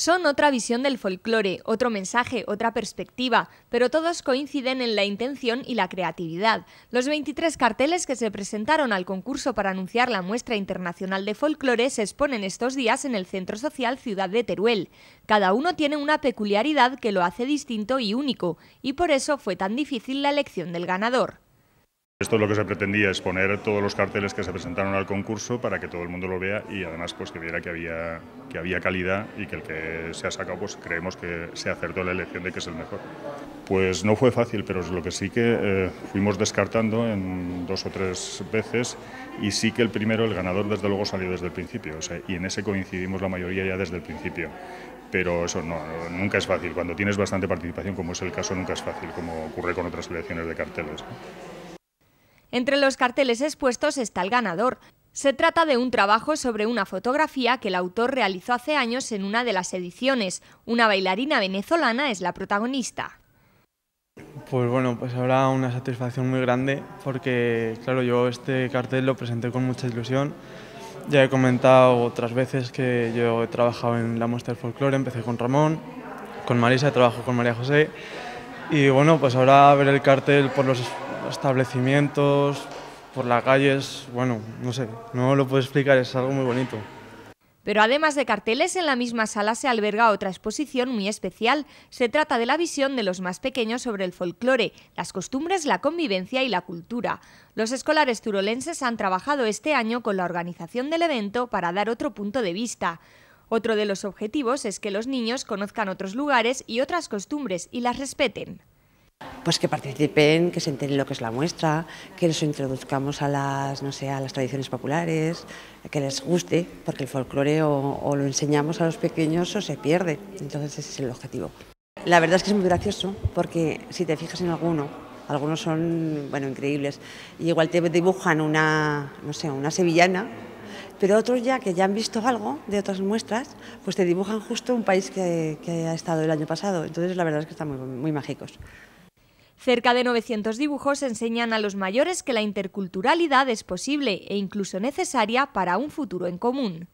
Son otra visión del folclore, otro mensaje, otra perspectiva, pero todos coinciden en la intención y la creatividad. Los 23 carteles que se presentaron al concurso para anunciar la muestra internacional de folclore se exponen estos días en el Centro Social Ciudad de Teruel. Cada uno tiene una peculiaridad que lo hace distinto y único, y por eso fue tan difícil la elección del ganador. Esto es lo que se pretendía, exponer todos los carteles que se presentaron al concurso para que todo el mundo lo vea y además pues que viera que había, que había calidad y que el que se ha sacado pues creemos que se acertó la elección de que es el mejor. Pues no fue fácil, pero es lo que sí que eh, fuimos descartando en dos o tres veces y sí que el primero, el ganador, desde luego salió desde el principio y en ese coincidimos la mayoría ya desde el principio. Pero eso no, nunca es fácil. Cuando tienes bastante participación, como es el caso, nunca es fácil, como ocurre con otras elecciones de carteles. Entre los carteles expuestos está el ganador. Se trata de un trabajo sobre una fotografía que el autor realizó hace años en una de las ediciones. Una bailarina venezolana es la protagonista. Pues bueno, pues habrá una satisfacción muy grande porque, claro, yo este cartel lo presenté con mucha ilusión. Ya he comentado otras veces que yo he trabajado en la muestra del folclore, empecé con Ramón, con Marisa, trabajo con María José. Y bueno, pues ahora ver el cartel por los establecimientos, por las calles, bueno, no sé, no lo puedo explicar, es algo muy bonito. Pero además de carteles, en la misma sala se alberga otra exposición muy especial. Se trata de la visión de los más pequeños sobre el folclore, las costumbres, la convivencia y la cultura. Los escolares turolenses han trabajado este año con la organización del evento para dar otro punto de vista. Otro de los objetivos es que los niños conozcan otros lugares y otras costumbres y las respeten. Pues que participen, que se enteren lo que es la muestra, que les introduzcamos a las, no sé, a las tradiciones populares, que les guste, porque el folclore o, lo enseñamos a los pequeños o se pierde. Entonces ese es el objetivo. La verdad es que es muy gracioso, porque si te fijas en alguno, algunos son bueno, increíbles. Y igual te dibujan una, no sé, una sevillana, pero otros ya que ya han visto algo de otras muestras, pues te dibujan justo un país que, ha estado el año pasado. Entonces la verdad es que están muy mágicos. Cerca de 900 dibujos enseñan a los mayores que la interculturalidad es posible e incluso necesaria para un futuro en común.